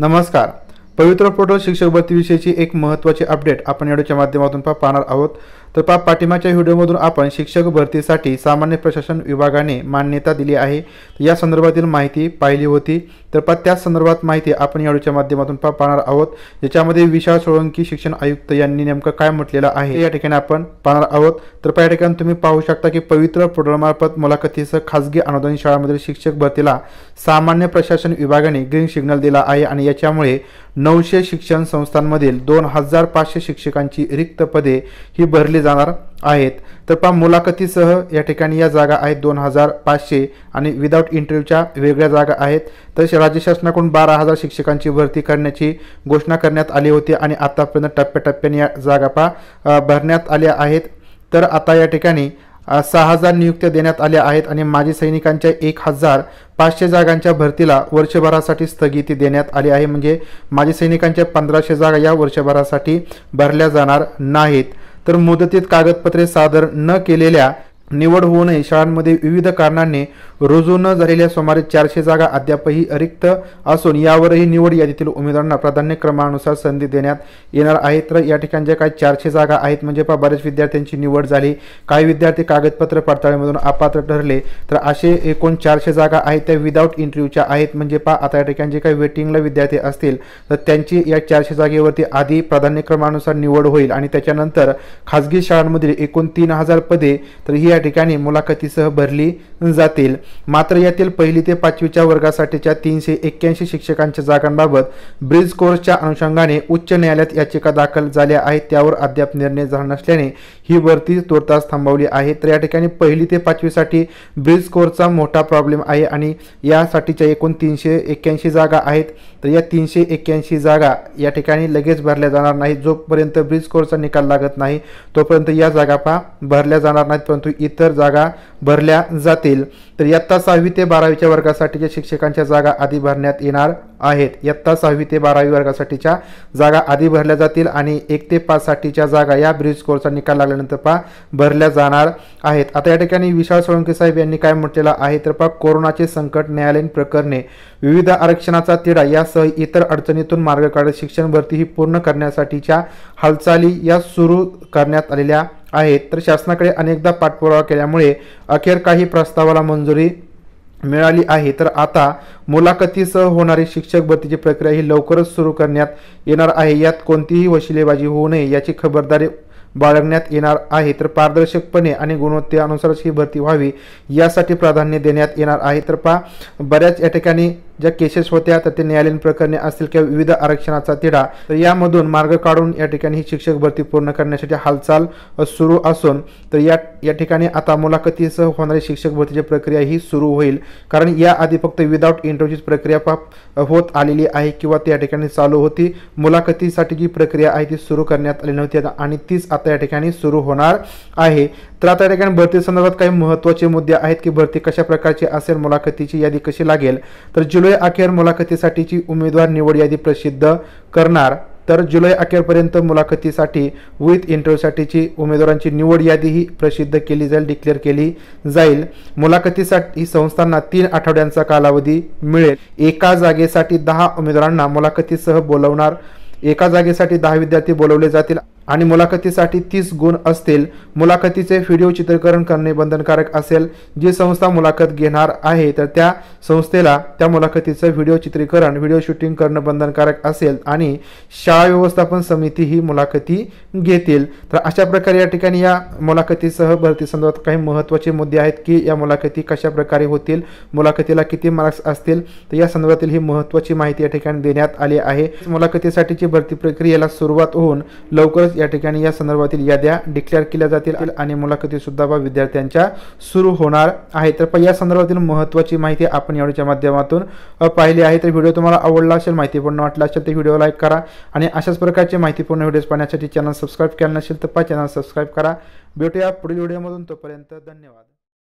नमस्कार पवित्र पोर्टल शिक्षक भरतीविषयीची एक महत्त्वाची अपडेट आपण याडूच्या माध्यमातून पा पाहणार आहोत तर पा पाठिमाच्या व्हिडिओमधून आपण शिक्षक भरतीसाठी सामान्य प्रशासन विभागाने मान्यता दिली आहे या संदर्भातील माहिती पाहिली होती तर पा त्याच संदर्भात माहिती आपण याडूच्या माध्यमातून पा पाहणार आहोत ज्याच्यामध्ये विशाल सोळंकी शिक्षण आयुक्त यांनी नेमकं काय म्हटलेलं आहे या ठिकाणी आपण पाहणार आहोत तर पा या ठिकाणी तुम्ही पाहू शकता की पवित्र पोर्टलमार्फत मुलाखतीसह खासगी अनुदान शाळांमधील शिक्षक भरतीला सामान्य प्रशासन विभागाने ग्रीन सिग्नल दिला आहे आणि याच्यामुळे नऊशे शिक्षण संस्थांमधील दोन हजार पाचशे शिक्षकांची रिक्त पदे ही भरली जाणार आहेत तर पहा मुलाखतीसह या ठिकाणी या जागा आहेत दोन हजार पाचशे आणि विदाऊट इंटरव्ह्यूच्या वेगळ्या जागा आहेत तसे राज्य शासनाकडून बारा हजार शिक्षकांची भरती करण्याची घोषणा करण्यात आली होती आणि आतापर्यंत टप्प्याटप्प्याने या जागा पा भरण्यात आल्या आहेत तर आता या ठिकाणी सहा हजार नियुक्त्या देण्यात आल्या आहेत आणि माजी सैनिकांच्या एक हजार पाचशे जागांच्या भरतीला वर्षभरासाठी स्थगिती देण्यात आली आहे म्हणजे माजी सैनिकांच्या पंधराशे जागा या वर्षभरासाठी भरल्या जाणार नाहीत तर मुदतीत कागदपत्रे सादर न केलेल्या निवड होऊनही शाळांमध्ये विविध कारणांनी रुजू न झालेल्या सुमारे चारशे जागा अद्यापही अरिक्त असून यावरही निवड यादीतील उमेदवारांना प्राधान्यक्रमानुसार संधी देण्यात येणार आहे तर या ठिकाणच्या काही चारशे जागा आहेत म्हणजे पहा बरेच विद्यार्थ्यांची निवड झाली काही विद्यार्थी कागदपत्र पडताळणीमधून अपात्र ठरले तर असे एकूण चारशे जागा आहेत त्या विदाऊट इंटरव्ह्यूच्या आहेत म्हणजे पहा आता या ठिकाणी जे काही वेटिंगला विद्यार्थी असतील तर त्यांची या चारशे जागेवरती आधी प्राधान्यक्रमानुसार निवड होईल आणि त्याच्यानंतर खाजगी शाळांमधील एकूण तीन हजार पदे तर ही या ठिकाणी मुलाखतीसह भरली जातील मात्र यातील पहिली ते पाचवीच्या वर्गासाठीच्या तीनशे एक्क्याऐंशी शिक्षकांच्या जागांबाबत ब्रिज कोर्सच्या अनुषंगाने उच्च न्यायालयात याचिका दाखल झाल्या आहेत त्यावर अद्याप निर्णय झाला नसल्याने ही भरती तुर्तास थांबवली आहे तर या ठिकाणी पहिली ते पाचवीसाठी ब्रिज कोर्सचा मोठा प्रॉब्लेम आहे आणि यासाठीच्या एकूण तीनशे एक्क्याऐंशी जागा आहेत तर या तीनशे एक्क्याऐंशी जागा या ठिकाणी लगेच भरल्या जाणार नाही जोपर्यंत ब्रिज कोर्सचा निकाल लागत नाही तोपर्यंत या जागा पा भरल्या जाणार नाहीत परंतु इतर जागा भरल्या जातील तर इयत्ता सहावी ते बारावीच्या वर्गासाठीच्या शिक्षकांच्या जागा आधी भरण्यात येणार आहेत इयत्ता सहावी ते बारावी वर्गासाठीच्या जागा आधी भरल्या जातील आणि एक ते पाचसाठीच्या जागा या ब्रिज कोर्सचा निकाल लागल्यानंतर पा भरल्या जाणार आहेत आता या ठिकाणी विशाल सोळंकी साहेब यांनी काय म्हटलेलं आहे तर पा कोरोनाचे संकट न्यायालयीन प्रकरणे विविध आरक्षणाचा तिढा यासह इतर अडचणीतून मार्ग काढत शिक्षण भरती ही पूर्ण करण्यासाठीच्या हालचाली या सुरू करण्यात आलेल्या आहेत तर शासनाकडे अनेकदा पाठपुरावा केल्यामुळे अखेर काही प्रस्तावाला मंजुरी मिळाली आहे तर आता मुलाखतीसह होणारी शिक्षक भरतीची प्रक्रिया ही लवकरच सुरू करण्यात येणार आहे यात कोणतीही वशिलेबाजी होऊ नये याची खबरदारी बाळगण्यात येणार आहे तर पारदर्शकपणे आणि गुणवत्तेनुसारच ही भरती व्हावी यासाठी प्राधान्य देण्यात येणार आहे तर पा बऱ्याच या ठिकाणी ज्या केसेस होत्या तर ते न्यायालयीन प्रकरणे असतील किंवा विविध आरक्षणाचा तिढा तर यामधून मार्ग काढून या ठिकाणी ही शिक्षक भरती पूर्ण करण्यासाठी हालचाल सुरू असून तर या या ठिकाणी आता मुलाखतीसह होणारी शिक्षक भरतीची प्रक्रिया ही सुरू होईल कारण याआधी फक्त विदाऊट इंटरव्ह्यूची प्रक्रिया होत आलेली आहे किंवा त्या ठिकाणी चालू होती मुलाखतीसाठी जी प्रक्रिया आहे ती सुरू करण्यात आली नव्हती आणि तीच आता या ठिकाणी सुरू होणार आहे तर आता या ठिकाणी भरती संदर्भात काही महत्त्वाचे मुद्दे आहेत की भरती कशा प्रकारची असेल मुलाखतीची यादी कशी लागेल तर जुलै जुलै अखेर मुलाखतीसाठीची उमेदवार निवड यादी प्रसिद्ध करणार तर जुलै अखेरपर्यंत मुलाखतीसाठी विथ इंटरव्ह्यूसाठीची उमेदवारांची निवड यादीही प्रसिद्ध केली जाईल डिक्लेअर केली जाईल मुलाखतीसाठी संस्थांना तीन आठवड्यांचा कालावधी मिळेल एका जागेसाठी दहा उमेदवारांना मुलाखतीसह बोलवणार एका जागेसाठी दहा विद्यार्थी बोलवले जातील आणि मुलाखतीसाठी तीस गुण असतील मुलाखतीचे व्हिडिओ चित्रीकरण करणे बंधनकारक असेल जी संस्था मुलाखत घेणार आहे तर त्या संस्थेला त्या मुलाखतीचं व्हिडिओ चित्रीकरण व्हिडिओ शूटिंग करणं बंधनकारक असेल आणि शाळा व्यवस्थापन समिती ही मुलाखती घेतील तर अशा प्रकारे या ठिकाणी या मुलाखतीसह भरती संदर्भात काही महत्त्वाचे मुद्दे आहेत की या मुलाखती कशा प्रकारे होतील मुलाखतीला किती मार्क्स असतील तर या संदर्भातील ही महत्त्वाची माहिती या ठिकाणी देण्यात आली आहे मुलाखतीसाठीची भरती प्रक्रियेला सुरुवात होऊन लवकरच या ठिकाणी या संदर्भातील याद्या डिक्लेअर केल्या जातील आणि मुलाखतीसुद्धा बा विद्यार्थ्यांच्या सुरू होणार आहे तर या संदर्भातील महत्त्वाची माहिती आपण यावेळीच्या माध्यमातून पाहिली आहे तर व्हिडिओ तुम्हाला आवडला असेल माहितीपूर्ण वाटला असेल तर व्हिडिओ लाईक करा आणि अशाच प्रकारचे माहितीपूर्ण व्हिडिओज पाहण्यासाठी चॅनल सबस्क्राईब केलं नसेल तर पहा चॅनल सबस्क्राईब करा भेटूया पुढील व्हिडिओमधून तोपर्यंत धन्यवाद